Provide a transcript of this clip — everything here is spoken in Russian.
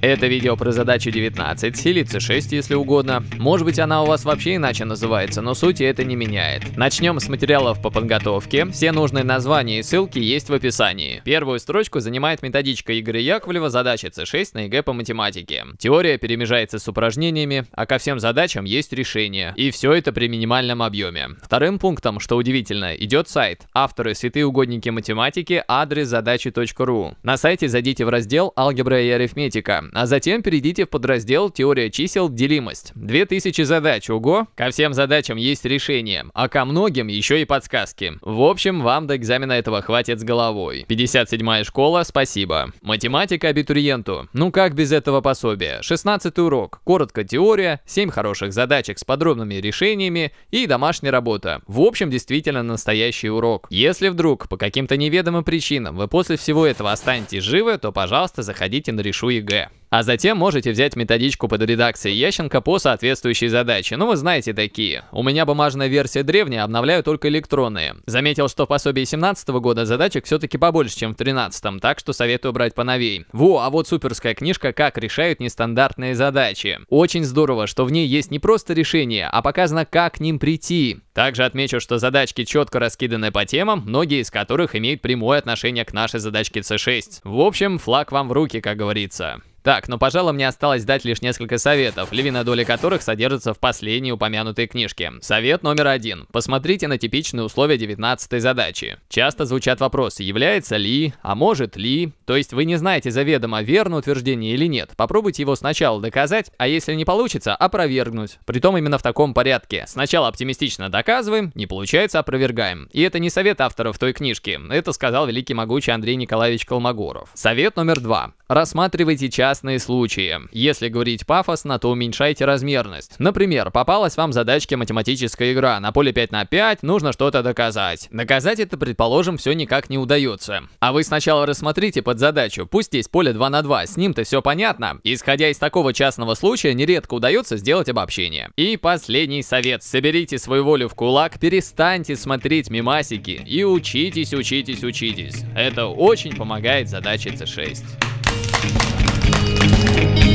Это видео про задачу 19, силицы 6, если угодно. Может быть она у вас вообще иначе называется, но сути это не меняет. Начнем с материалов по подготовке. Все нужные названия и ссылки есть в описании. Первую строчку занимает методичка Игоря Яковлева задача C6 на ЕГЭ по математике. Теория перемежается с упражнениями, а ко всем задачам есть решение. И все это при минимальном объеме. Вторым пунктом, что удивительно, идет сайт. Авторы святые угодники математики, адрес задачи.ру. На сайте зайдите в раздел «Алгебра и арифметика» математика, а затем перейдите в подраздел «Теория чисел. Делимость». 2000 задач, Уго, Ко всем задачам есть решение, а ко многим еще и подсказки. В общем, вам до экзамена этого хватит с головой. 57-я школа, спасибо. Математика абитуриенту. Ну как без этого пособия? 16 урок. Коротко теория, 7 хороших задачек с подробными решениями и домашняя работа. В общем, действительно настоящий урок. Если вдруг по каким-то неведомым причинам вы после всего этого останетесь живы, то, пожалуйста, заходите на Решу ЕГЭ. Yeah. А затем можете взять методичку под редакцией Ященко по соответствующей задаче. Ну вы знаете такие. У меня бумажная версия древняя, обновляю только электронные. Заметил, что в пособии 17 -го года задачек все-таки побольше, чем в 13 так что советую брать поновей. Во, а вот суперская книжка «Как решают нестандартные задачи». Очень здорово, что в ней есть не просто решение, а показано, как к ним прийти. Также отмечу, что задачки четко раскиданы по темам, многие из которых имеют прямое отношение к нашей задачке C6. В общем, флаг вам в руки, как говорится. Так, но, пожалуй, мне осталось дать лишь несколько советов, львиная доля которых содержится в последней упомянутой книжке. Совет номер один. Посмотрите на типичные условия 19 задачи. Часто звучат вопросы, является ли, а может ли, то есть вы не знаете заведомо, верно утверждение или нет. Попробуйте его сначала доказать, а если не получится, опровергнуть. Притом именно в таком порядке. Сначала оптимистично доказываем, не получается, опровергаем. И это не совет авторов той книжки. Это сказал великий могучий Андрей Николаевич Колмогоров. Совет номер два. Рассматривайте частные случаи. Если говорить пафосно, то уменьшайте размерность. Например, попалась вам задачка математическая игра. На поле 5 на 5 нужно что-то доказать. Доказать это, предположим, все никак не удается. А вы сначала рассмотрите под под задачу. Пусть есть поле 2 на 2, с ним-то все понятно. Исходя из такого частного случая, нередко удается сделать обобщение. И последний совет. Соберите свою волю в кулак, перестаньте смотреть мимасики и учитесь, учитесь, учитесь. Это очень помогает задаче C6.